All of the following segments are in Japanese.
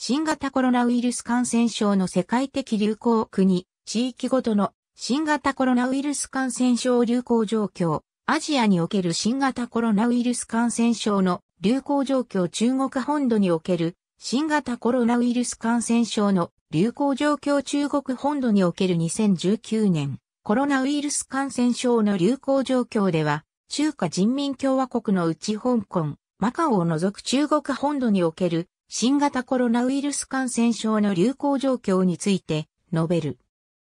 新型コロナウイルス感染症の世界的流行国、地域ごとの新型コロナウイルス感染症流行状況、アジアにおける新型コロナウイルス感染症の流行状況中国本土における新型コロナウイルス感染症の流行状況中国本土における2019年コロナウイルス感染症の流行状況では中華人民共和国のうち香港、マカオを除く中国本土における新型コロナウイルス感染症の流行状況について述べる。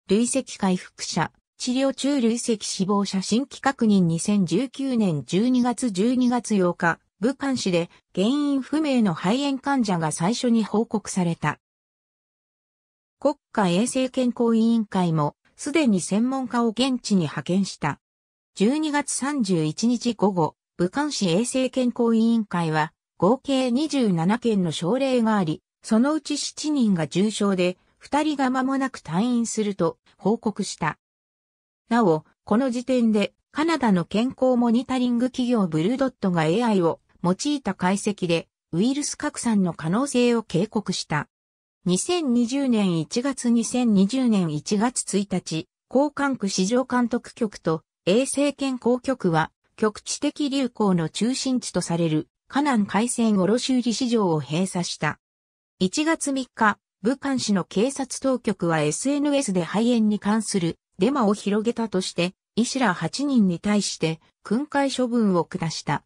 累積回復者、治療中累積死亡者新規確認2019年12月12月8日、武漢市で原因不明の肺炎患者が最初に報告された。国家衛生健康委員会もすでに専門家を現地に派遣した。12月31日午後、武漢市衛生健康委員会は合計27件の症例があり、そのうち7人が重症で、2人が間もなく退院すると報告した。なお、この時点で、カナダの健康モニタリング企業ブルードットが AI を用いた解析で、ウイルス拡散の可能性を警告した。2020年1月2020年1月1日、交換区市場監督局と衛生健康局は局地的流行の中心地とされる河南海鮮卸売市場を閉鎖した。1月3日、武漢市の警察当局は SNS で肺炎に関するデマを広げたとして、医師ら8人に対して訓戒処分を下した。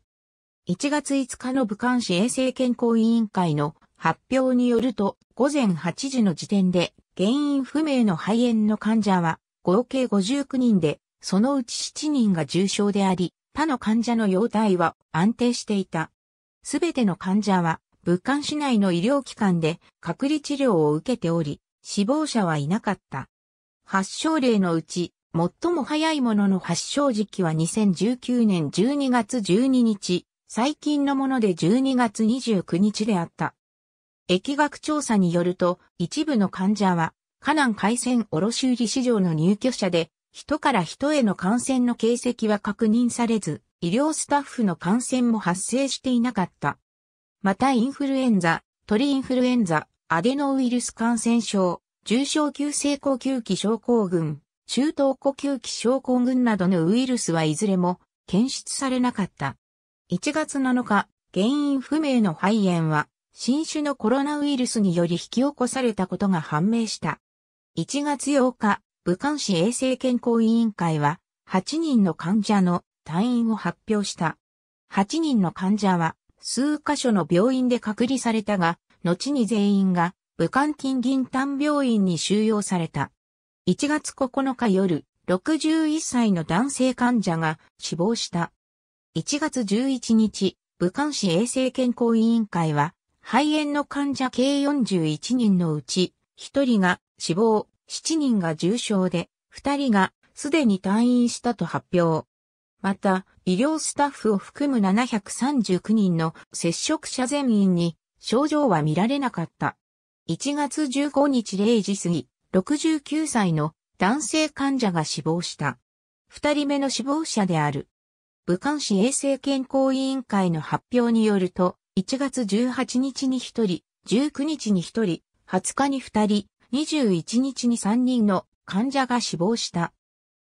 1月5日の武漢市衛生健康委員会の発表によると、午前8時の時点で原因不明の肺炎の患者は合計59人で、そのうち7人が重症であり、他の患者の容体は安定していた。すべての患者は、武漢市内の医療機関で隔離治療を受けており、死亡者はいなかった。発症例のうち、最も早いものの発症時期は2019年12月12日、最近のもので12月29日であった。疫学調査によると、一部の患者は、河南海鮮卸売市場の入居者で、人から人への感染の形跡は確認されず、医療スタッフの感染も発生していなかった。またインフルエンザ、鳥インフルエンザ、アデノウイルス感染症、重症急性呼吸器症候群、中等呼吸器症候群などのウイルスはいずれも検出されなかった。1月7日、原因不明の肺炎は、新種のコロナウイルスにより引き起こされたことが判明した。1月8日、武漢市衛生健康委員会は、8人の患者の退院を発表した。8人の患者は数カ所の病院で隔離されたが、後に全員が武漢近銀丹病院に収容された。1月9日夜、61歳の男性患者が死亡した。1月11日、武漢市衛生健康委員会は、肺炎の患者計41人のうち、1人が死亡、7人が重症で、2人がすでに退院したと発表。また、医療スタッフを含む739人の接触者全員に症状は見られなかった。1月15日0時過ぎ、69歳の男性患者が死亡した。二人目の死亡者である。武漢市衛生健康委員会の発表によると、1月18日に1人、19日に1人、20日に2人、21日に3人の患者が死亡した。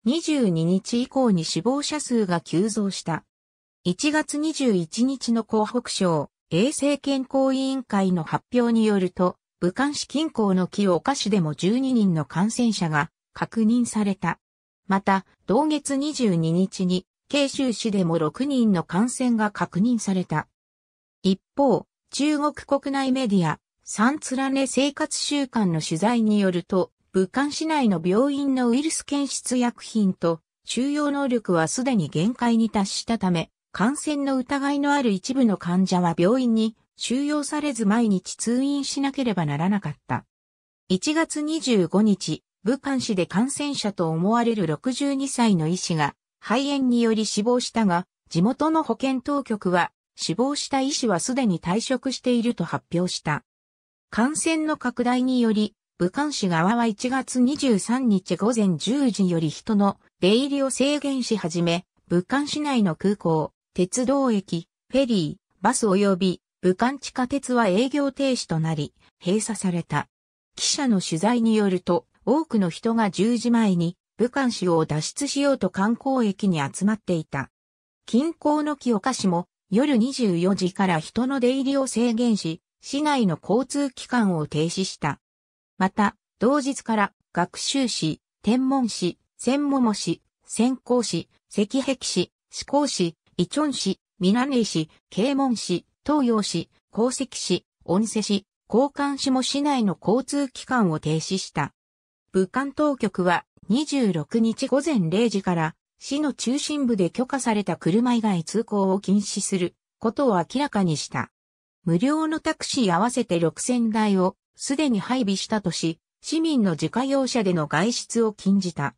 22日以降に死亡者数が急増した。1月21日の広北省衛生健康委員会の発表によると、武漢市近郊の木岡市でも12人の感染者が確認された。また、同月22日に、慶州市でも6人の感染が確認された。一方、中国国内メディア、サンツラネ生活習慣の取材によると、武漢市内の病院のウイルス検出薬品と収容能力はすでに限界に達したため、感染の疑いのある一部の患者は病院に収容されず毎日通院しなければならなかった。1月25日、武漢市で感染者と思われる62歳の医師が肺炎により死亡したが、地元の保健当局は死亡した医師はすでに退職していると発表した。感染の拡大により武漢市側は1月23日午前10時より人の出入りを制限し始め、武漢市内の空港、鉄道駅、フェリー、バス及び武漢地下鉄は営業停止となり、閉鎖された。記者の取材によると、多くの人が10時前に武漢市を脱出しようと観光駅に集まっていた。近郊の木岡市も夜24時から人の出入りを制限し、市内の交通機関を停止した。また、同日から、学習士、天文史、専門士、専攻士、石壁士、思考士、イチョン史、南根市、啓門士、東洋士、鉱石士、温瀬士、交換士も市内の交通機関を停止した。武漢当局は26日午前0時から市の中心部で許可された車以外通行を禁止することを明らかにした。無料のタクシー合わせて6000台をすでに配備したとし、市民の自家用車での外出を禁じた。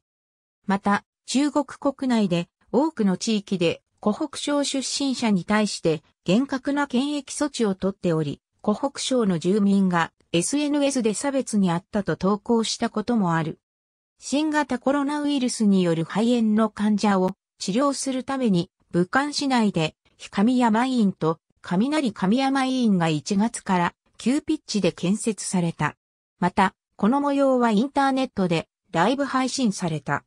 また、中国国内で多くの地域で湖北省出身者に対して厳格な検疫措置をとっており、湖北省の住民が SNS で差別にあったと投稿したこともある。新型コロナウイルスによる肺炎の患者を治療するために武漢市内で、神山医院と雷神山医院が1月から急ピッチで建設された。また、この模様はインターネットでライブ配信された。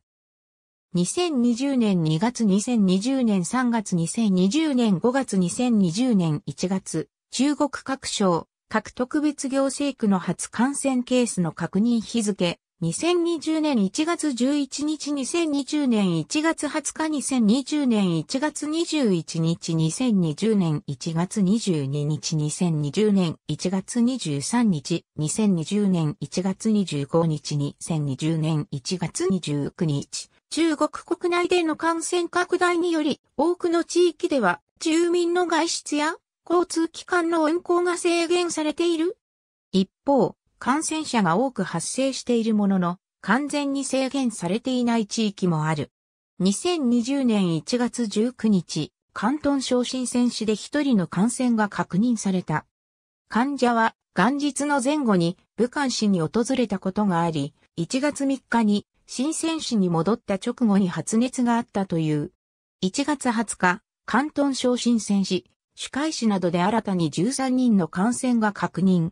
2020年2月2020年3月2020年5月2020年1月、中国各省、各特別行政区の初感染ケースの確認日付、2020年1月11日、2020年1月20日、2020年1月21日、2020年1月22日、2020年1月23日、2020年1月25日、2020年1月29日、中国国内での感染拡大により、多くの地域では、住民の外出や、交通機関の運行が制限されている。一方、感染者が多く発生しているものの、完全に制限されていない地域もある。2020年1月19日、関東省進戦士で一人の感染が確認された。患者は元日の前後に武漢市に訪れたことがあり、1月3日に新戦士に戻った直後に発熱があったという。1月20日、関東省進戦士、市、主会市などで新たに13人の感染が確認。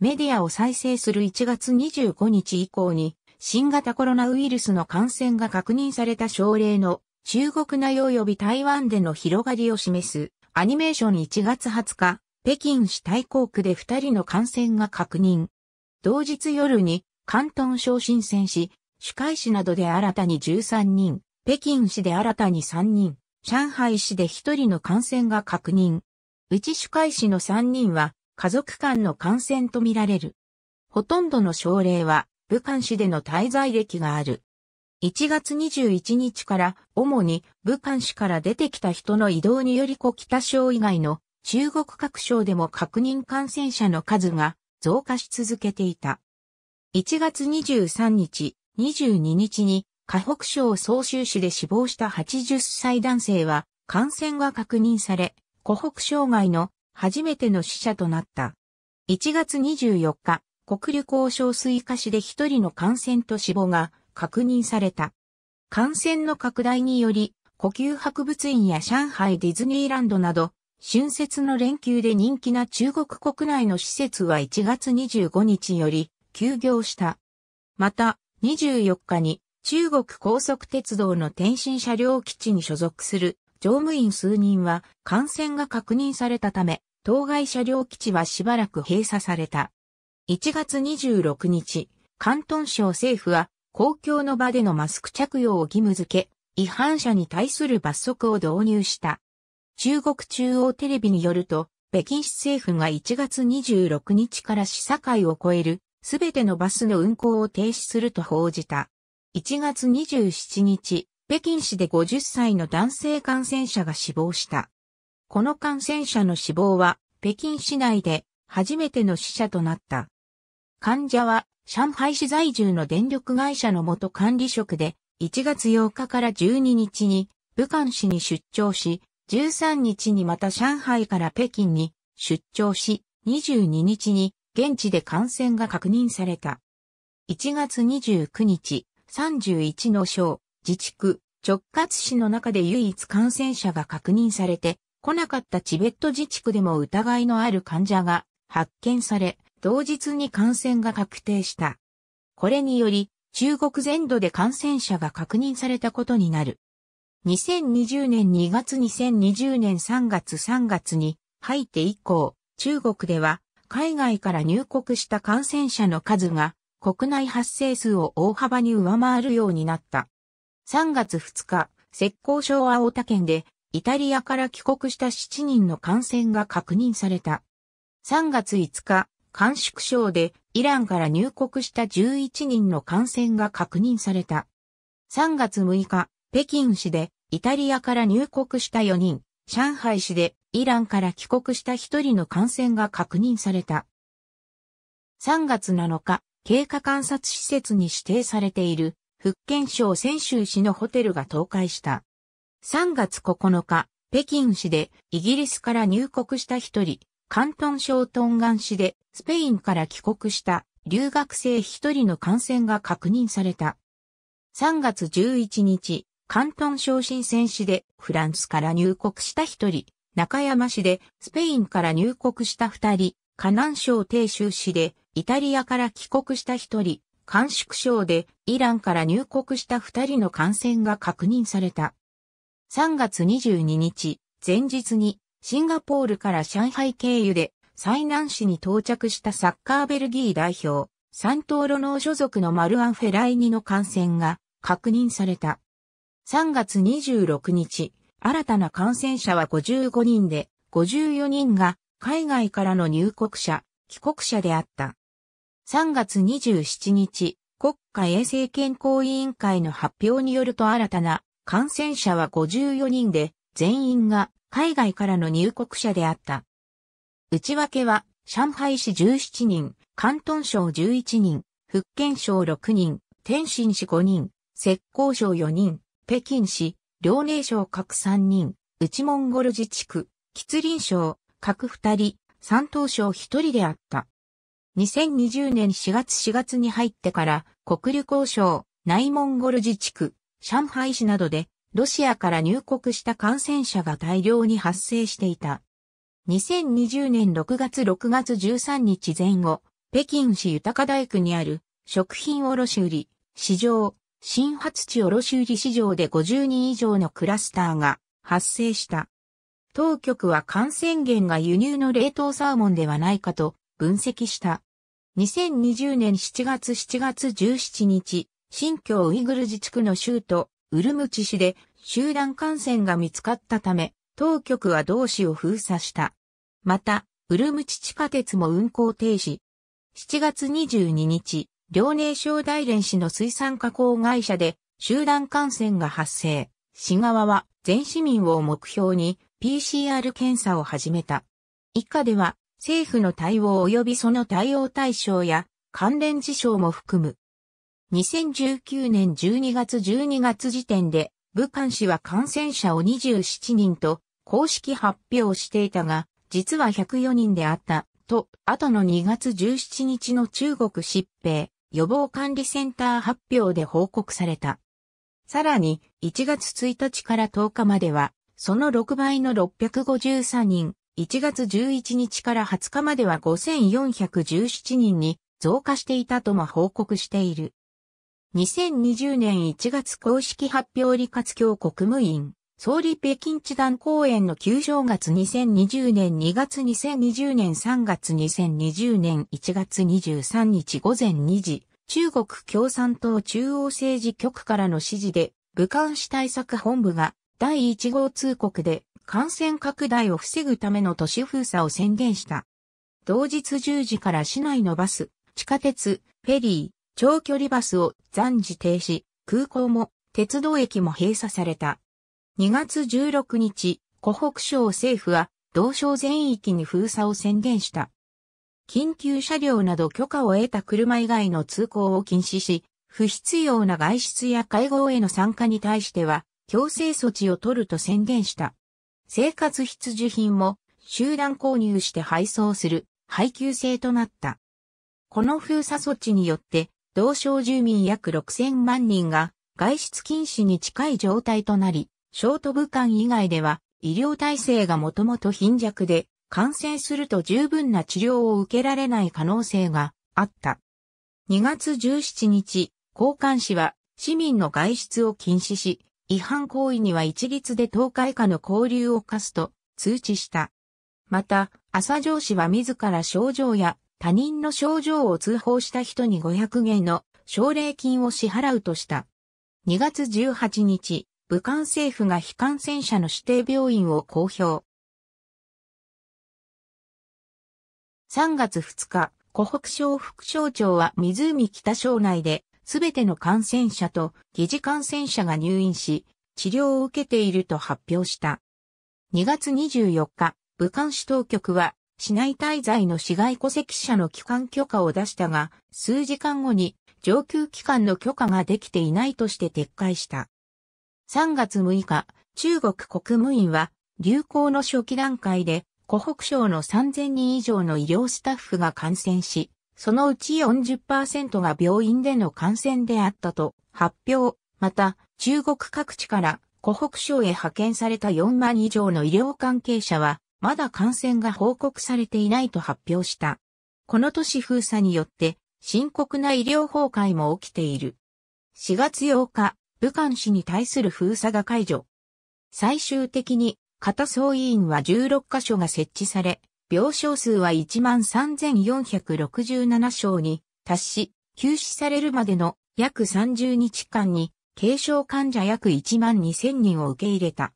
メディアを再生する1月25日以降に、新型コロナウイルスの感染が確認された症例の中国内及び台湾での広がりを示すアニメーション1月20日、北京市大港区で2人の感染が確認。同日夜に関東省新セン市、主海市などで新たに13人、北京市で新たに3人、上海市で1人の感染が確認。うち主海市の3人は家族間の感染とみられる。ほとんどの症例は、武漢市での滞在歴がある。1月21日から主に武漢市から出てきた人の移動により小北省以外の中国各省でも確認感染者の数が増加し続けていた。1月23日、22日に河北省総州市で死亡した80歳男性は感染が確認され、湖北省外の初めての死者となった。1月24日、国流交渉水化市で一人の感染と死亡が確認された。感染の拡大により、呼吸博物院や上海ディズニーランドなど、春節の連休で人気な中国国内の施設は1月25日より休業した。また、24日に中国高速鉄道の天津車両基地に所属する乗務員数人は感染が確認されたため、当該車両基地はしばらく閉鎖された。1月26日、関東省政府は公共の場でのマスク着用を義務付け、違反者に対する罰則を導入した。中国中央テレビによると、北京市政府が1月26日から市境を超えるすべてのバスの運行を停止すると報じた。1月27日、北京市で50歳の男性感染者が死亡した。この感染者の死亡は北京市内で初めての死者となった。患者は上海市在住の電力会社の元管理職で1月8日から12日に武漢市に出張し、13日にまた上海から北京に出張し、22日に現地で感染が確認された。1月29日、31の省、自治区、直轄市の中で唯一感染者が確認されて、来なかったチベット自治区でも疑いのある患者が発見され、同日に感染が確定した。これにより、中国全土で感染者が確認されたことになる。2020年2月2020年3月3月に入って以降、中国では海外から入国した感染者の数が国内発生数を大幅に上回るようになった。3月2日、石膏省青田県でイタリアから帰国した7人の感染が確認された。3月5日、甘粛省でイランから入国した11人の感染が確認された。3月6日、北京市でイタリアから入国した4人、上海市でイランから帰国した1人の感染が確認された。3月7日、経過観察施設に指定されている福建省泉州市のホテルが倒壊した。3月9日、北京市でイギリスから入国した一人、関東省東岸市でスペインから帰国した留学生一人の感染が確認された。3月11日、関東省新鮮市でフランスから入国した一人、中山市でスペインから入国した二人、河南省鄭州市でイタリアから帰国した一人、甘粛省でイランから入国した二人の感染が確認された。3月22日、前日にシンガポールから上海経由で最南市に到着したサッカーベルギー代表、サントーロノー所属のマルアン・フェライニの感染が確認された。3月26日、新たな感染者は55人で、54人が海外からの入国者、帰国者であった。3月27日、国家衛生健康委員会の発表によると新たな感染者は54人で、全員が海外からの入国者であった。内訳は、上海市17人、広東省11人、福建省6人、天津市5人、浙江省4人、北京市、遼寧省各3人、内モンゴル自治区、吉林省、各2人、山東省1人であった。2020年4月4月に入ってから、国立交渉、内モンゴル自治区、上海市などで、ロシアから入国した感染者が大量に発生していた。2020年6月6月13日前後、北京市豊大区にある食品卸売市場、新発地卸売市場で50人以上のクラスターが発生した。当局は感染源が輸入の冷凍サーモンではないかと分析した。2020年7月7月17日、新疆ウイグル自治区の州都、ウルムチ市で集団感染が見つかったため、当局は同市を封鎖した。また、ウルムチ地下鉄も運行停止。7月22日、遼寧省大連市の水産加工会社で集団感染が発生。市側は全市民を目標に PCR 検査を始めた。以下では政府の対応及びその対応対象や関連事象も含む2019年12月12月時点で、武漢市は感染者を27人と公式発表していたが、実は104人であった、と、後の2月17日の中国疾病予防管理センター発表で報告された。さらに、1月1日から10日までは、その6倍の653人、1月11日から20日までは5417人に増加していたとも報告している。2020年1月公式発表理活協国務院、総理北京地団公演の旧正月2020年2月2020年3月2020年1月23日午前2時、中国共産党中央政治局からの指示で、武漢市対策本部が第1号通告で感染拡大を防ぐための都市封鎖を宣言した。同日10時から市内のバス、地下鉄、フェリー、長距離バスを暫時停止、空港も鉄道駅も閉鎖された。2月16日、湖北省政府は、同省全域に封鎖を宣言した。緊急車両など許可を得た車以外の通行を禁止し、不必要な外出や会合への参加に対しては、強制措置を取ると宣言した。生活必需品も集団購入して配送する配給制となった。この封鎖措置によって同省住民約6000万人が外出禁止に近い状態となり、ショート武間以外では医療体制がもともと貧弱で、感染すると十分な治療を受けられない可能性があった。2月17日、交換市は市民の外出を禁止し、違反行為には一律で10日以下の交流を課すと通知した。また、朝上市は自ら症状や他人の症状を通報した人に500元の奨励金を支払うとした。2月18日、武漢政府が非感染者の指定病院を公表。3月2日、湖北省副省庁は湖北省内で、すべての感染者と疑似感染者が入院し、治療を受けていると発表した。2月24日、武漢市当局は市内滞在の市外戸籍者の帰還許可を出したが、数時間後に上級機関の許可ができていないとして撤回した。3月6日、中国国務院は、流行の初期段階で、湖北省の3000人以上の医療スタッフが感染し、そのうち40%が病院での感染であったと発表。また、中国各地から湖北省へ派遣された4万以上の医療関係者は、まだ感染が報告されていないと発表した。この都市封鎖によって深刻な医療崩壊も起きている。4月8日、武漢市に対する封鎖が解除。最終的に、片総委員は16カ所が設置され、病床数は13,467床に達し、休止されるまでの約30日間に軽症患者約12,000人を受け入れた。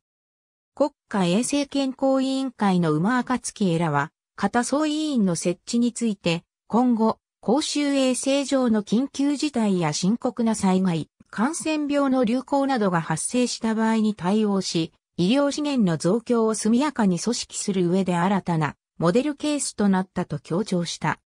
国家衛生健康委員会の馬暁恵らは、片総委員の設置について、今後、公衆衛生上の緊急事態や深刻な災害、感染病の流行などが発生した場合に対応し、医療資源の増強を速やかに組織する上で新たなモデルケースとなったと強調した。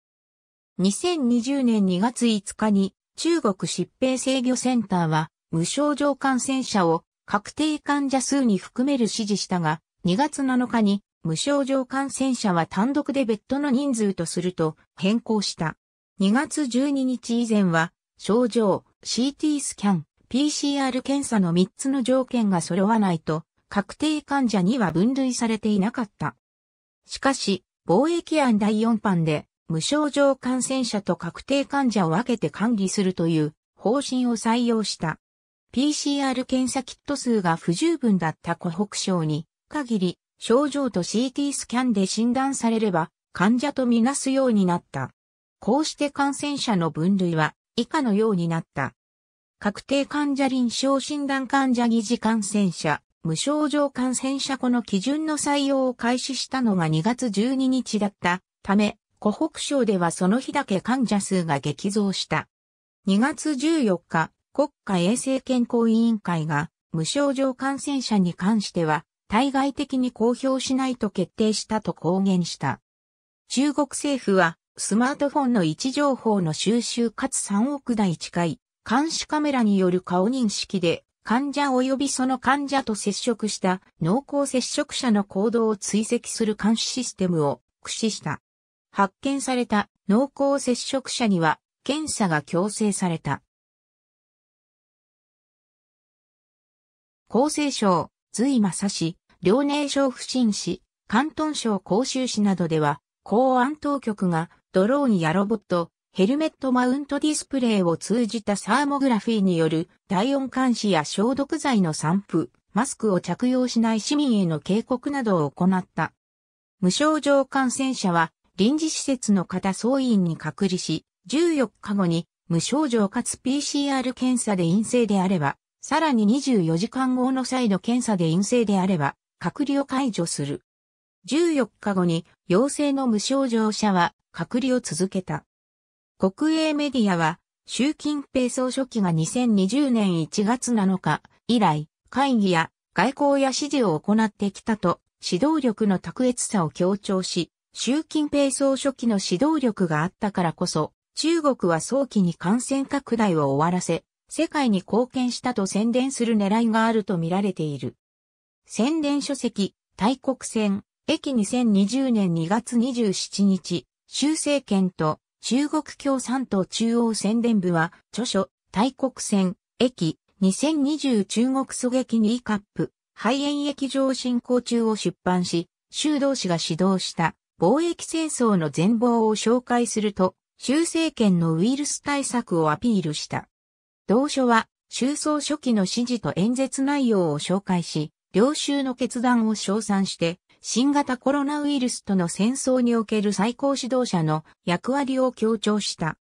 2020年2月5日に中国疾病制御センターは無症状感染者を確定患者数に含める指示したが、2月7日に無症状感染者は単独でベッドの人数とすると変更した。2月12日以前は、症状、CT スキャン、PCR 検査の3つの条件が揃わないと、確定患者には分類されていなかった。しかし、防疫案第4版で、無症状感染者と確定患者を分けて管理するという方針を採用した。PCR 検査キット数が不十分だった湖北省に限り症状と CT スキャンで診断されれば患者とみなすようになった。こうして感染者の分類は以下のようになった。確定患者臨床診断患者疑似感染者、無症状感染者この基準の採用を開始したのが2月12日だったため、湖北省ではその日だけ患者数が激増した。2月14日、国家衛生健康委員会が無症状感染者に関しては対外的に公表しないと決定したと公言した。中国政府はスマートフォンの位置情報の収集かつ3億台近い監視カメラによる顔認識で患者及びその患者と接触した濃厚接触者の行動を追跡する監視システムを駆使した。発見された濃厚接触者には検査が強制された。厚生省、隋正氏、遼寧省普請市、関東省広州市などでは、公安当局がドローンやロボット、ヘルメットマウントディスプレイを通じたサーモグラフィーによる体温監視や消毒剤の散布、マスクを着用しない市民への警告などを行った。無症状感染者は臨時施設の方総員に隔離し、14日後に無症状かつ PCR 検査で陰性であれば、さらに24時間後の再度検査で陰性であれば、隔離を解除する。14日後に陽性の無症状者は隔離を続けた。国営メディアは、習近平総書記が2020年1月7日以来、会議や外交や指示を行ってきたと、指導力の卓越さを強調し、習近平総書記の指導力があったからこそ、中国は早期に感染拡大を終わらせ、世界に貢献したと宣伝する狙いがあると見られている。宣伝書籍、大国船、駅2020年2月27日、習政権と中国共産党中央宣伝部は、著書、大国船、駅2020中国狙撃2カップ、肺炎液上進行中を出版し、修道士が指導した貿易戦争の全貌を紹介すると、習政権のウイルス対策をアピールした。同書は、周葬初期の指示と演説内容を紹介し、領収の決断を称賛して、新型コロナウイルスとの戦争における最高指導者の役割を強調した。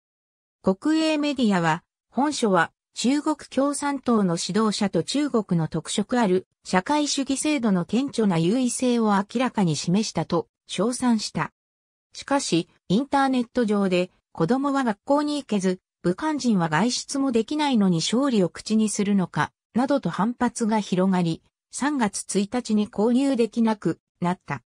国営メディアは、本書は中国共産党の指導者と中国の特色ある社会主義制度の顕著な優位性を明らかに示したと称賛した。しかし、インターネット上で子供は学校に行けず、武漢人は外出もできないのに勝利を口にするのか、などと反発が広がり、3月1日に購入できなくなった。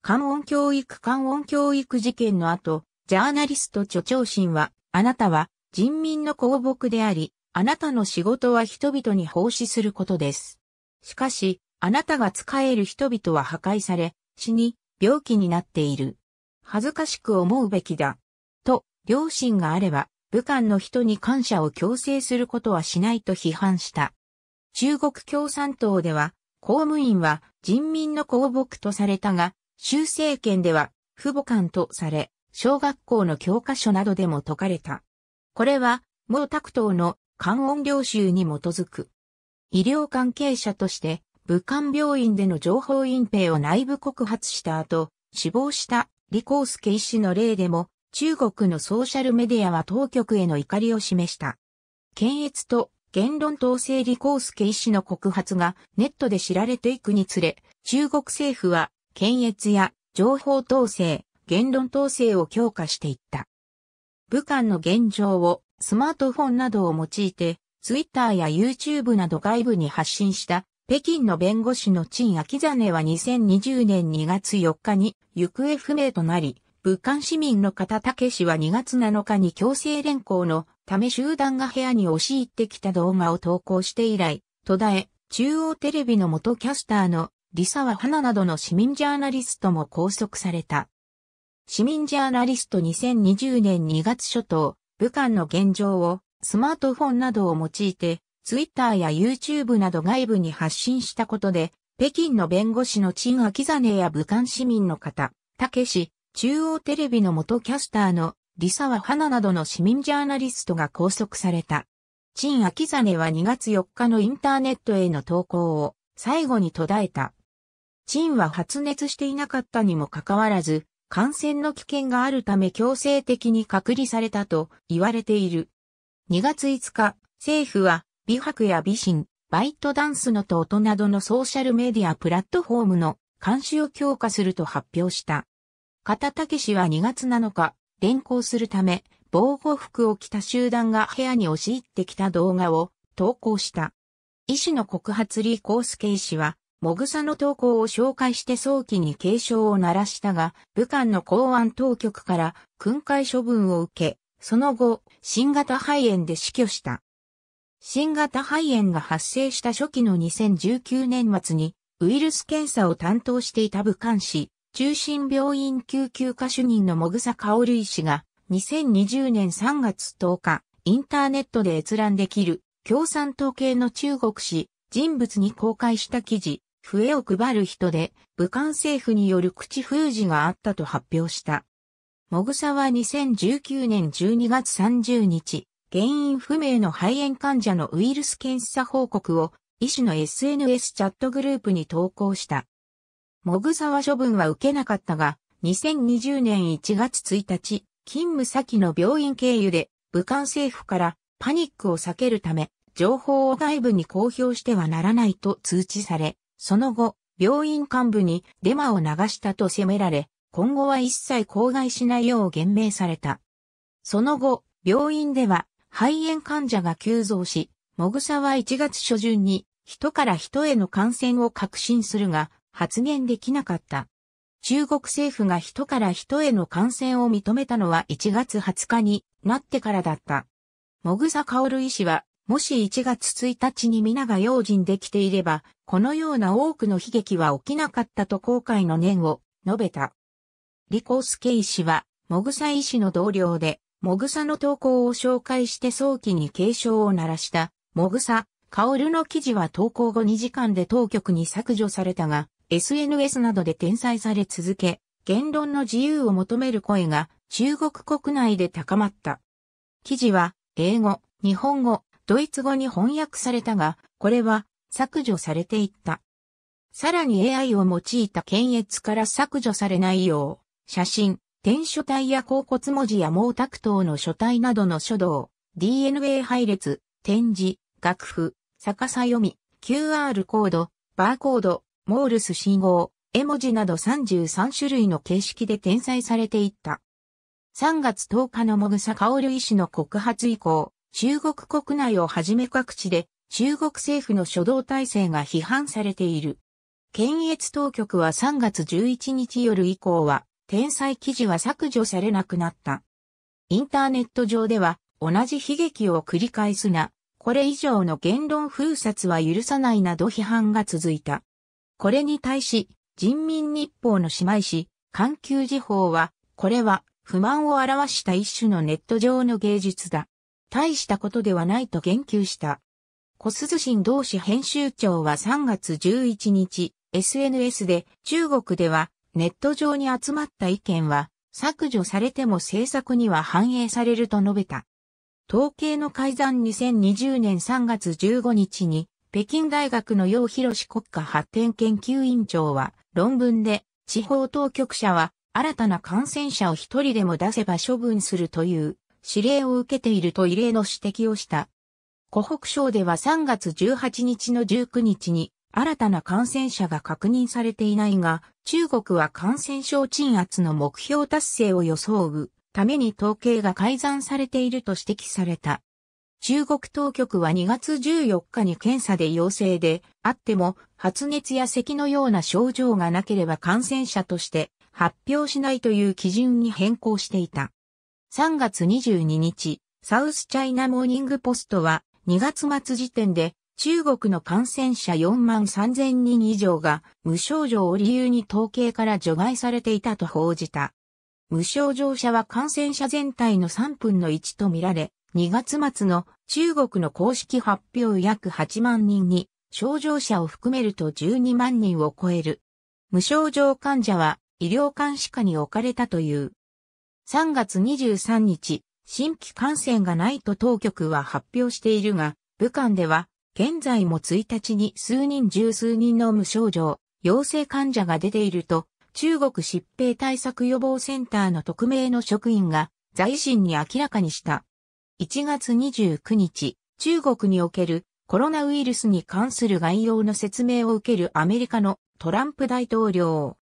関音教育関音教育事件の後、ジャーナリスト著長心は、あなたは人民の公僕であり、あなたの仕事は人々に奉仕することです。しかし、あなたが使える人々は破壊され、死に、病気になっている。恥ずかしく思うべきだ。と、両親があれば、武漢の人に感謝を強制することはしないと批判した。中国共産党では、公務員は人民の公僕とされたが、州政権では父母官とされ、小学校の教科書などでも説かれた。これは、毛沢東の漢音領収に基づく。医療関係者として、武漢病院での情報隠蔽を内部告発した後、死亡した李光介医師の例でも、中国のソーシャルメディアは当局への怒りを示した。検閲と言論統制李康介医師の告発がネットで知られていくにつれ、中国政府は検閲や情報統制、言論統制を強化していった。武漢の現状をスマートフォンなどを用いて、ツイッターや YouTube など外部に発信した北京の弁護士の陳秋真は2020年2月4日に行方不明となり、武漢市民の方武氏は2月7日に強制連行のため集団が部屋に押し入ってきた動画を投稿して以来、途絶え、中央テレビの元キャスターのリサワ・ハナなどの市民ジャーナリストも拘束された。市民ジャーナリスト2020年2月初頭、武漢の現状をスマートフォンなどを用いて、ツイッターや YouTube など外部に発信したことで、北京の弁護士の陳秋ネや武漢市民の方、武氏、中央テレビの元キャスターのリサワ・ハナなどの市民ジャーナリストが拘束された。陳秋実は2月4日のインターネットへの投稿を最後に途絶えた。陳は発熱していなかったにもかかわらず、感染の危険があるため強制的に隔離されたと言われている。2月5日、政府は美白や美心、バイトダンスのと音などのソーシャルメディアプラットフォームの監視を強化すると発表した。片竹氏は2月7日、連行するため、防護服を着た集団が部屋に押し入ってきた動画を投稿した。医師の告発李康介医師は、もぐさの投稿を紹介して早期に警鐘を鳴らしたが、武漢の公安当局から訓戒処分を受け、その後、新型肺炎で死去した。新型肺炎が発生した初期の2019年末に、ウイルス検査を担当していた武漢市中心病院救急科主任のもぐさかおる医師が、2020年3月10日、インターネットで閲覧できる、共産党系の中国史、人物に公開した記事、笛を配る人で、武漢政府による口封じがあったと発表した。もぐさは2019年12月30日、原因不明の肺炎患者のウイルス検査報告を、医師の SNS チャットグループに投稿した。モグサは処分は受けなかったが、2020年1月1日、勤務先の病院経由で、武漢政府からパニックを避けるため、情報を外部に公表してはならないと通知され、その後、病院幹部にデマを流したと責められ、今後は一切口外しないよう言明された。その後、病院では肺炎患者が急増し、モグサは1月初旬に人から人への感染を確信するが、発言できなかった。中国政府が人から人への感染を認めたのは1月20日になってからだった。もぐさかおる医師は、もし1月1日に皆が用心できていれば、このような多くの悲劇は起きなかったと後悔の念を述べた。リースケ医師は、もぐさ医師の同僚で、もぐさの投稿を紹介して早期に警鐘を鳴らした、もぐさ、カオルの記事は投稿後2時間で当局に削除されたが、SNS などで転載され続け、言論の自由を求める声が中国国内で高まった。記事は英語、日本語、ドイツ語に翻訳されたが、これは削除されていった。さらに AI を用いた検閲から削除されないよう、写真、転書体や甲骨文字や毛沢東の書体などの書道、DNA 配列、展示、楽譜、逆さ読み、QR コード、バーコード、モールス信号、絵文字など33種類の形式で転載されていった。3月10日のモグサカオル医師の告発以降、中国国内をはじめ各地で中国政府の初動体制が批判されている。検閲当局は3月11日夜以降は、天才記事は削除されなくなった。インターネット上では、同じ悲劇を繰り返すな、これ以上の言論封殺は許さないなど批判が続いた。これに対し、人民日報の姉妹誌、環球時報は、これは不満を表した一種のネット上の芸術だ。大したことではないと言及した。小鈴新同志編集長は3月11日、SNS で中国ではネット上に集まった意見は削除されても政策には反映されると述べた。統計の改ざん2020年3月15日に北京大学の楊博士国家発展研究院長は論文で地方当局者は新たな感染者を一人でも出せば処分するという指令を受けていると異例の指摘をした。湖北省では3月18日の19日に新たな感染者が確認されていないが、中国は感染症鎮圧の目標達成を装うために統計が改ざんされていると指摘された。中国当局は2月14日に検査で陽性であっても発熱や咳のような症状がなければ感染者として発表しないという基準に変更していた。3月22日、サウスチャイナモーニングポストは2月末時点で中国の感染者4万3000人以上が無症状を理由に統計から除外されていたと報じた。無症状者は感染者全体の3分の1とみられ、2月末の中国の公式発表約8万人に、症状者を含めると12万人を超える。無症状患者は医療監視下に置かれたという。3月23日、新規感染がないと当局は発表しているが、武漢では現在も1日に数人十数人の無症状、陽性患者が出ていると、中国疾病対策予防センターの匿名の職員が、在信に明らかにした。1月29日、中国におけるコロナウイルスに関する概要の説明を受けるアメリカのトランプ大統領。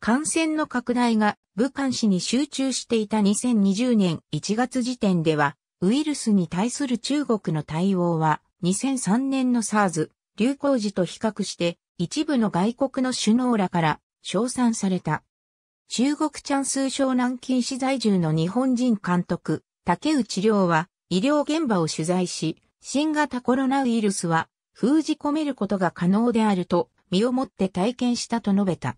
感染の拡大が武漢市に集中していた2020年1月時点では、ウイルスに対する中国の対応は2003年の SARS 流行時と比較して一部の外国の首脳らから称賛された。中国チャンス湘南京市在住の日本人監督、竹内涼は医療現場を取材し、新型コロナウイルスは封じ込めることが可能であると身をもって体験したと述べた。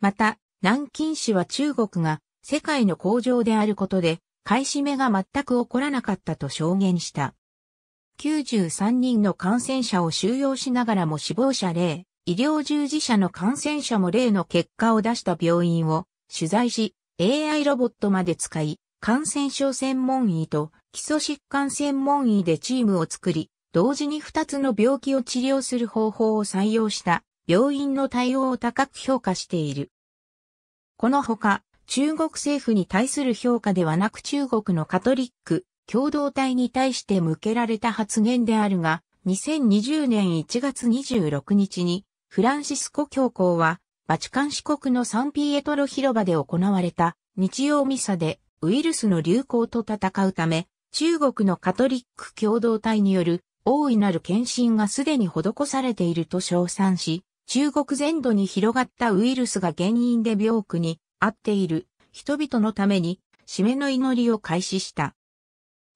また、南京市は中国が世界の工場であることで、買い占めが全く起こらなかったと証言した。93人の感染者を収容しながらも死亡者例、医療従事者の感染者も例の結果を出した病院を取材し、AI ロボットまで使い、感染症専門医と基礎疾患専門医でチームを作り、同時に2つの病気を治療する方法を採用した病院の対応を高く評価している。このほか、中国政府に対する評価ではなく中国のカトリック共同体に対して向けられた発言であるが、2020年1月26日にフランシスコ教皇はバチカン市国のサンピエトロ広場で行われた日曜ミサでウイルスの流行と戦うため、中国のカトリック共同体による大いなる献身がすでに施されていると称賛し、中国全土に広がったウイルスが原因で病苦にあっている人々のために、締めの祈りを開始した。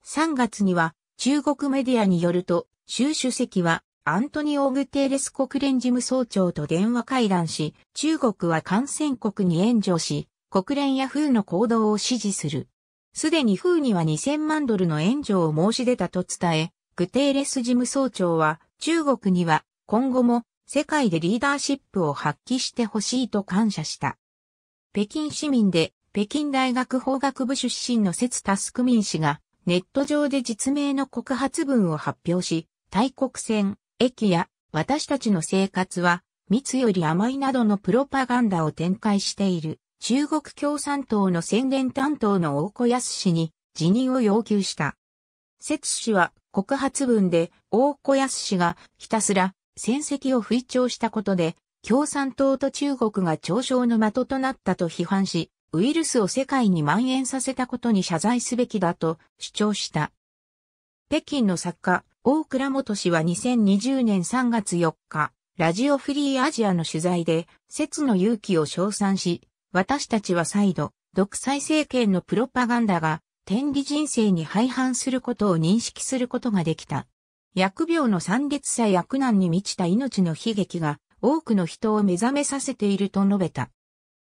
3月には中国メディアによると、習主席はアントニオ・グテーレス国連事務総長と電話会談し、中国は感染国に援助し、国連やフーの行動を支持する。すでにフーには2000万ドルの援助を申し出たと伝え、グテーレス事務総長は中国には今後も世界でリーダーシップを発揮してほしいと感謝した。北京市民で北京大学法学部出身の節タスクミン氏がネット上で実名の告発文を発表し、大国船、駅や私たちの生活は密より甘いなどのプロパガンダを展開している。中国共産党の宣伝担当の大子康氏に辞任を要求した。節氏は告発文で大子康氏がひたすら戦績を吹聴したことで共産党と中国が嘲笑の的となったと批判し、ウイルスを世界に蔓延させたことに謝罪すべきだと主張した。北京の作家、大倉元氏は2020年3月4日、ラジオフリーアジアの取材で、説の勇気を称賛し、私たちは再度、独裁政権のプロパガンダが、天理人生に廃反することを認識することができた。疫病の惨烈さや苦難に満ちた命の悲劇が、多くの人を目覚めさせていると述べた。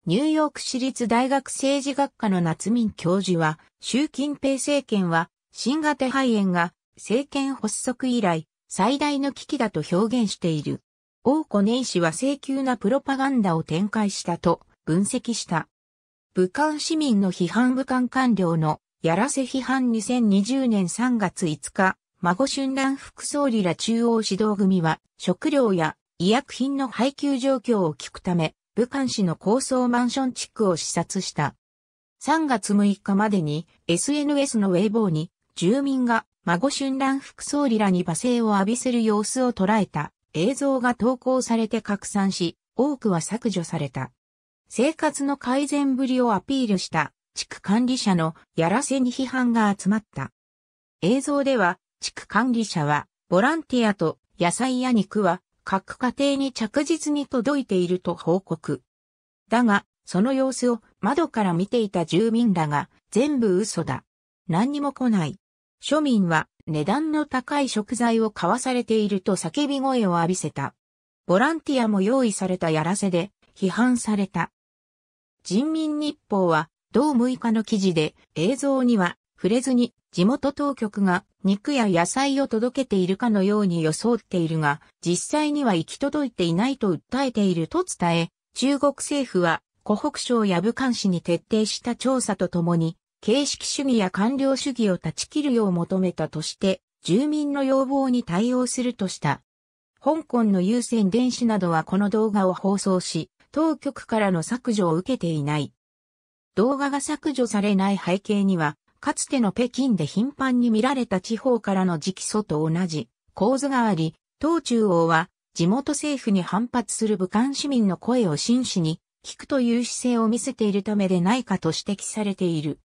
ニューヨーク市立大学政治学科の夏民教授は、習近平政権は、新型肺炎が政権発足以来、最大の危機だと表現している。王子年氏は請求なプロパガンダを展開したと分析した。武漢市民の批判武漢官僚のやらせ批判2020年3月5日、孫春蘭副総理ら中央指導組は食料や医薬品の配給状況を聞くため、武漢市の高層マンション地区を視察した。3月6日までに SNS のウェイボーに住民が孫春蘭副総理らに罵声を浴びせる様子を捉えた映像が投稿されて拡散し、多くは削除された。生活の改善ぶりをアピールした地区管理者のやらせに批判が集まった。映像では地区管理者はボランティアと野菜や肉は各家庭に着実に届いていると報告。だが、その様子を窓から見ていた住民らが全部嘘だ。何にも来ない。庶民は値段の高い食材を買わされていると叫び声を浴びせた。ボランティアも用意されたやらせで批判された。人民日報は、同6日の記事で映像には触れずに地元当局が肉や野菜を届けているかのように装っているが、実際には行き届いていないと訴えていると伝え、中国政府は湖北省や武漢市に徹底した調査とともに、形式主義や官僚主義を断ち切るよう求めたとして、住民の要望に対応するとした。香港の有線電子などはこの動画を放送し、当局からの削除を受けていない。動画が削除されない背景には、かつての北京で頻繁に見られた地方からの直訴と同じ構図があり、当中央は地元政府に反発する武漢市民の声を真摯に聞くという姿勢を見せているためでないかと指摘されている。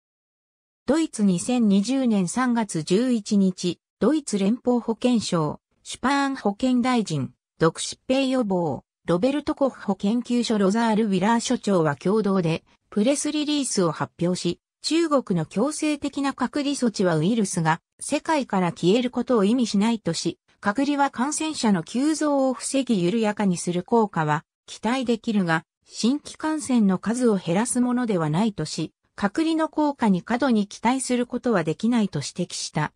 ドイツ2020年3月11日、ドイツ連邦保健省、シュパーン保健大臣、独疾病予防、ロベルト・コッホ研究所ロザール・ウィラー所長は共同で、プレスリリースを発表し、中国の強制的な隔離措置はウイルスが世界から消えることを意味しないとし、隔離は感染者の急増を防ぎ緩やかにする効果は期待できるが、新規感染の数を減らすものではないとし、隔離の効果に過度に期待することはできないと指摘した。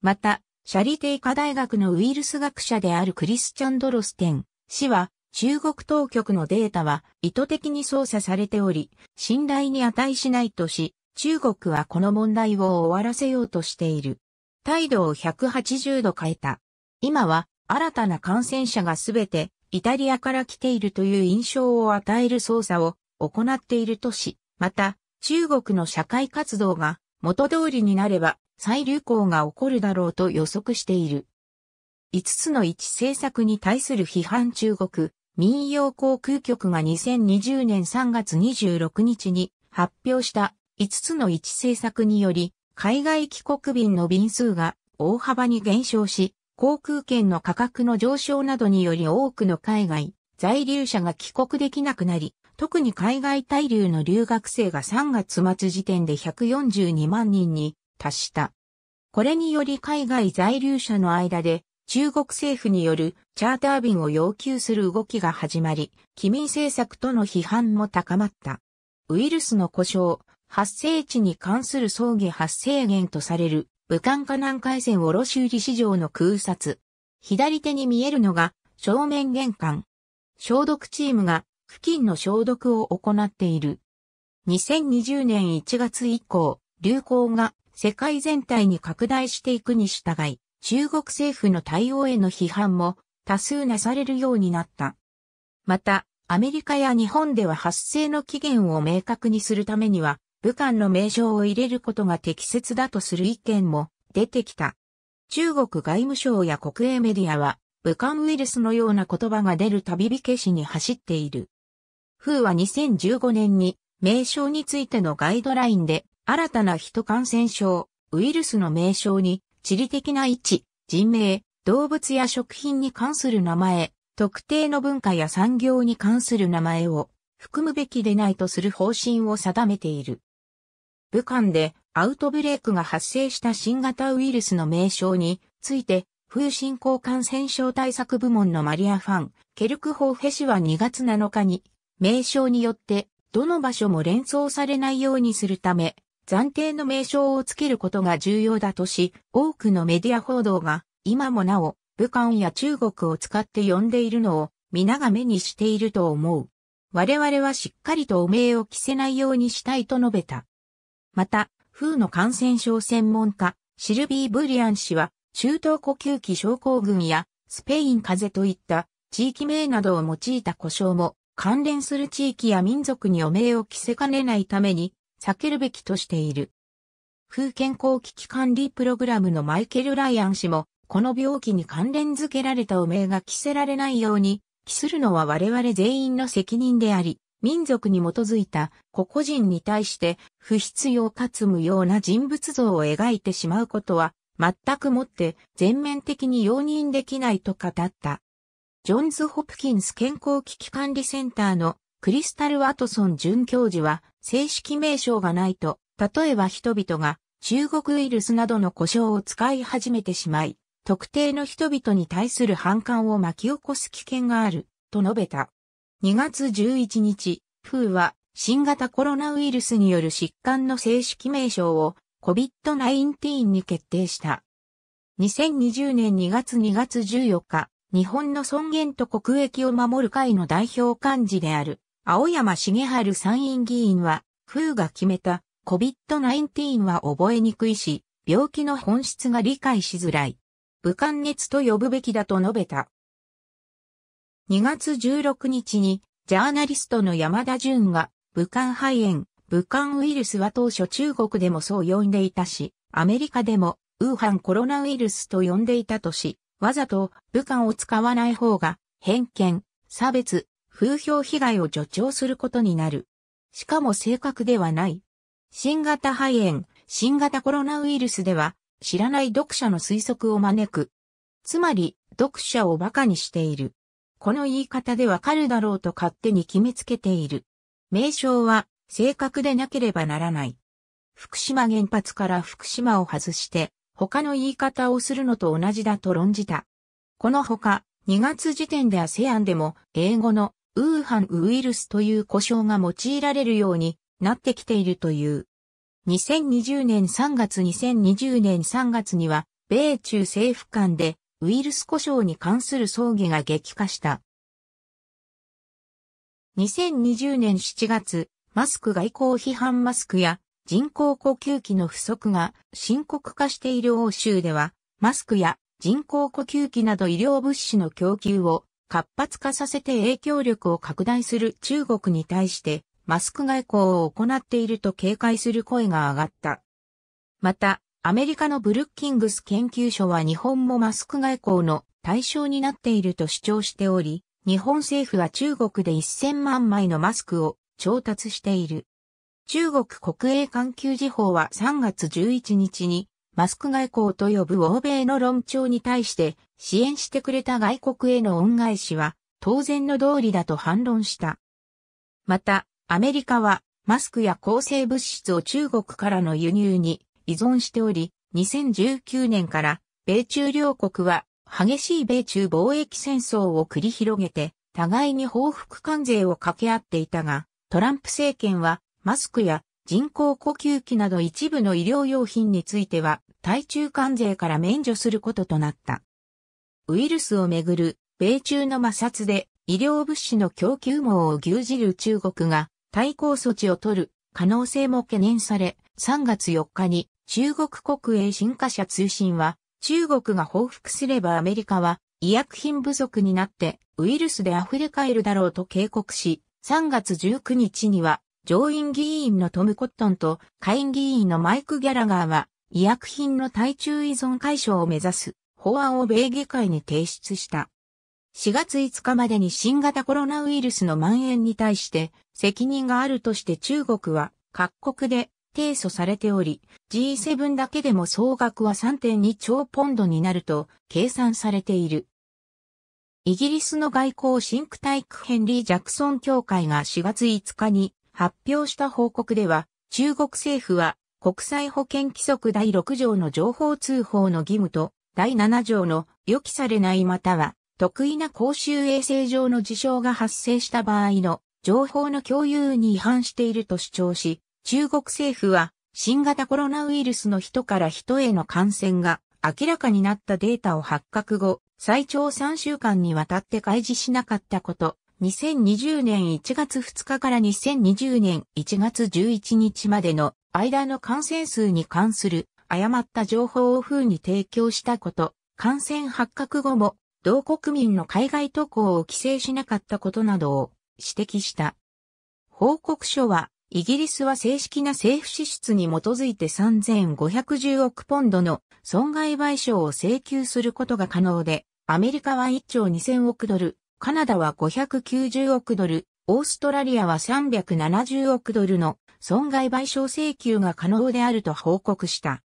また、シャリテイカ大学のウイルス学者であるクリスチャン・ドロステン、市は、中国当局のデータは意図的に操作されており、信頼に値しないとし、中国はこの問題を終わらせようとしている。態度を180度変えた。今は新たな感染者がすべてイタリアから来ているという印象を与える操作を行っているとし、また中国の社会活動が元通りになれば再流行が起こるだろうと予測している。5つの一政策に対する批判中国民謡航空局が2020年3月26日に発表した5つの一政策により海外帰国便の便数が大幅に減少し航空券の価格の上昇などにより多くの海外在留者が帰国できなくなり特に海外滞留の留学生が3月末時点で142万人に達した。これにより海外在留者の間で中国政府によるチャーター便を要求する動きが始まり、機民政策との批判も高まった。ウイルスの故障、発生地に関する葬儀発生源とされる、武漢河南海戦卸売市場の空撮。左手に見えるのが正面玄関。消毒チームが付近の消毒を行っている。2020年1月以降、流行が世界全体に拡大していくに従い、中国政府の対応への批判も多数なされるようになった。また、アメリカや日本では発生の期限を明確にするためには、武漢の名称を入れることが適切だとする意見も出てきた。中国外務省や国営メディアは、武漢ウイルスのような言葉が出る旅引火消しに走っている。風は2015年に名称についてのガイドラインで新たな人感染症、ウイルスの名称に地理的な位置、人名、動物や食品に関する名前、特定の文化や産業に関する名前を含むべきでないとする方針を定めている。武漢でアウトブレークが発生した新型ウイルスの名称について、冬進行感染症対策部門のマリアファン、ケルクホーフェ氏は2月7日に、名称によって、どの場所も連想されないようにするため、暫定の名称をつけることが重要だとし、多くのメディア報道が今もなお武漢や中国を使って呼んでいるのを皆が目にしていると思う。我々はしっかりと汚名を着せないようにしたいと述べた。また、風の感染症専門家、シルビー・ブリアン氏は、中東呼吸器症候群やスペイン風邪といった地域名などを用いた故障も関連する地域や民族に汚名を着せかねないために避けるべきとしている。風健康危機管理プログラムのマイケル・ライアン氏も、この病気に関連づけられた汚名が着せられないように、着するのは我々全員の責任であり、民族に基づいた個々人に対して不必要かつ無用な人物像を描いてしまうことは全くもって全面的に容認できないと語った。ジョンズ・ホプキンス健康危機管理センターのクリスタル・ワトソン准教授は正式名称がないと、例えば人々が中国ウイルスなどの故障を使い始めてしまい、特定の人々に対する反感を巻き起こす危険がある、と述べた。2月11日、風は新型コロナウイルスによる疾患の正式名称を COVID-19 に決定した。2020年2月2月14日、日本の尊厳と国益を守る会の代表幹事である青山茂春参院議員は、風が決めた COVID-19 は覚えにくいし、病気の本質が理解しづらい。武漢熱と呼ぶべきだと述べた。2月16日に、ジャーナリストの山田淳が、武漢肺炎、武漢ウイルスは当初中国でもそう呼んでいたし、アメリカでも、ウーハンコロナウイルスと呼んでいたとし、わざと武漢を使わない方が、偏見、差別、風評被害を助長することになる。しかも正確ではない。新型肺炎、新型コロナウイルスでは、知らない読者の推測を招く。つまり、読者を馬鹿にしている。この言い方でわかるだろうと勝手に決めつけている。名称は正確でなければならない。福島原発から福島を外して、他の言い方をするのと同じだと論じた。このほか、2月時点でアセアンでも英語のウーハンウイルスという呼称が用いられるようになってきているという。2020年3月2020年3月には、米中政府間でウイルス故障に関する葬儀が激化した。2020年7月、マスク外交批判マスクや人工呼吸器の不足が深刻化している欧州では、マスクや人工呼吸器など医療物資の供給を活発化させて影響力を拡大する中国に対してマスク外交を行っていると警戒する声が上がった。また、アメリカのブルッキングス研究所は日本もマスク外交の対象になっていると主張しており、日本政府は中国で1000万枚のマスクを調達している。中国国営環球時報は3月11日にマスク外交と呼ぶ欧米の論調に対して支援してくれた外国への恩返しは当然の道理だと反論した。また、アメリカはマスクや抗生物質を中国からの輸入に依存しており、2019年から米中両国は激しい米中貿易戦争を繰り広げて、互いに報復関税を掛け合っていたが、トランプ政権はマスクや人工呼吸器など一部の医療用品については対中関税から免除することとなった。ウイルスをめぐる米中の摩擦で医療物資の供給網を牛耳る中国が対抗措置を取る可能性も懸念され、3月4日に中国国営新華社通信は中国が報復すればアメリカは医薬品不足になってウイルスで溢れ返るだろうと警告し、3月19日には上院議員のトム・コットンと下院議員のマイク・ギャラガーは医薬品の対中依存解消を目指す法案を米議会に提出した。4月5日までに新型コロナウイルスの蔓延に対して責任があるとして中国は各国で提訴されており、G7 だけでも総額は3.2兆ポンドになると計算されている。イギリスの外交シンクタイクヘンリー・ジャクソン協会が4月5日に発表した報告では、中国政府は国際保健規則第6条の情報通報の義務と第7条の予期されないまたは得意な公衆衛生上の事象が発生した場合の情報の共有に違反していると主張し、中国政府は新型コロナウイルスの人から人への感染が明らかになったデータを発覚後、最長3週間にわたって開示しなかったこと、2020年1月2日から2020年1月11日までの間の感染数に関する誤った情報を風に提供したこと、感染発覚後も、同国民の海外渡航を規制しなかったことなどを指摘した。報告書は、イギリスは正式な政府支出に基づいて3510億ポンドの損害賠償を請求することが可能で、アメリカは1兆2000億ドル、カナダは590億ドル、オーストラリアは370億ドルの損害賠償請求が可能であると報告した。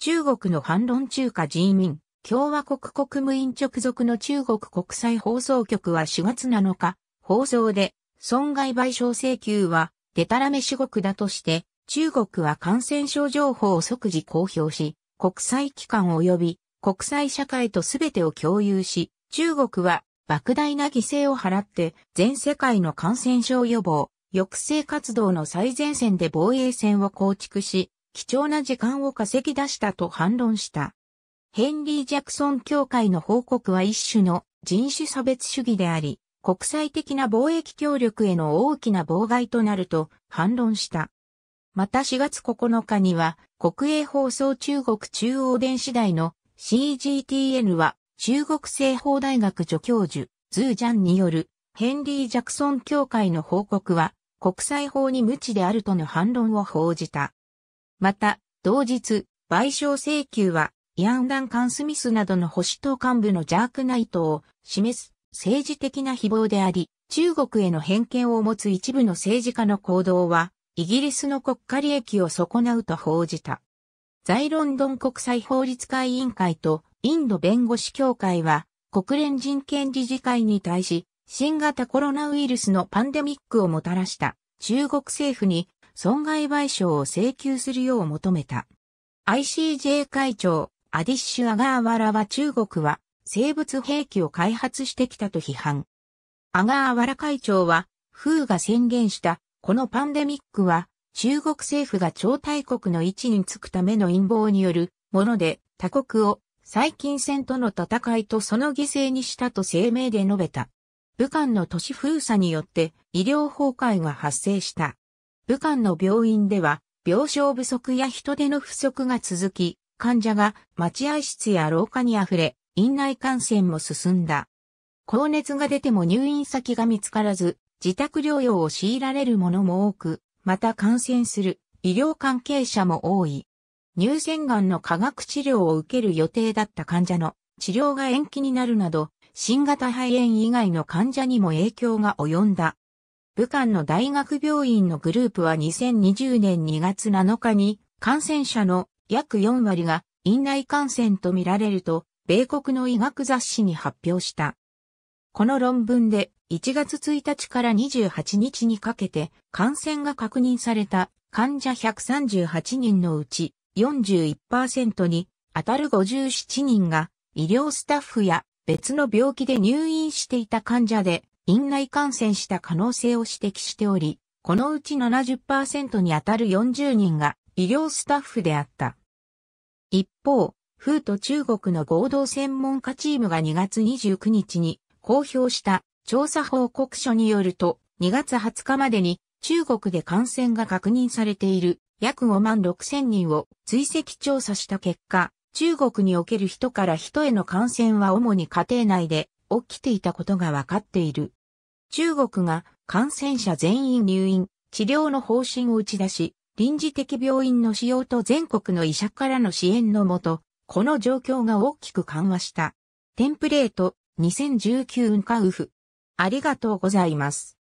中国の反論中華人民共和国国務院直属の中国国際放送局は4月7日、放送で損害賠償請求はデタラメ至極だとして、中国は感染症情報を即時公表し、国際機関及び国際社会と全てを共有し、中国は莫大な犠牲を払って全世界の感染症予防、抑制活動の最前線で防衛線を構築し、貴重な時間を稼ぎ出したと反論した。ヘンリー・ジャクソン協会の報告は一種の人種差別主義であり、国際的な貿易協力への大きな妨害となると反論した。また4月9日には国営放送中国中央電子台の CGTN は中国政法大学助教授ズージャンによるヘンリー・ジャクソン協会の報告は国際法に無知であるとの反論を報じた。また、同日、賠償請求は、イアン・ダンカン・スミスなどの保守党幹部のジャークナイトを示す政治的な誹謗であり、中国への偏見を持つ一部の政治家の行動は、イギリスの国家利益を損なうと報じた。在ロンドン国際法律会委員会とインド弁護士協会は、国連人権理事会に対し、新型コロナウイルスのパンデミックをもたらした中国政府に損害賠償を請求するよう求めた。ICJ 会長、アディッシュ・アガーワラは中国は生物兵器を開発してきたと批判。アガーワラ会長は、風が宣言したこのパンデミックは中国政府が超大国の位置につくための陰謀によるもので他国を最近戦との戦いとその犠牲にしたと声明で述べた。武漢の都市封鎖によって医療崩壊が発生した。武漢の病院では、病床不足や人手の不足が続き、患者が待合室や廊下に溢れ、院内感染も進んだ。高熱が出ても入院先が見つからず、自宅療養を強いられる者も多く、また感染する医療関係者も多い。乳腺がんの化学治療を受ける予定だった患者の治療が延期になるなど、新型肺炎以外の患者にも影響が及んだ。武漢の大学病院のグループは2020年2月7日に感染者の約4割が院内感染とみられると、米国の医学雑誌に発表した。この論文で1月1日から28日にかけて感染が確認された患者138人のうち41%に当たる57人が医療スタッフや別の病気で入院していた患者で院内感染した可能性を指摘しており、このうち70%にあたる40人が医療スタッフであった。一方、風と中国の合同専門家チームが2月29日に公表した調査報告書によると、2月20日までに中国で感染が確認されている約5万6千人を追跡調査した結果、中国における人から人への感染は主に家庭内で起きていたことが分かっている。中国が感染者全員入院、治療の方針を打ち出し、臨時的病院の使用と全国の医者からの支援のもと、この状況が大きく緩和した。テンプレート2019ウンカウフ。ありがとうございます。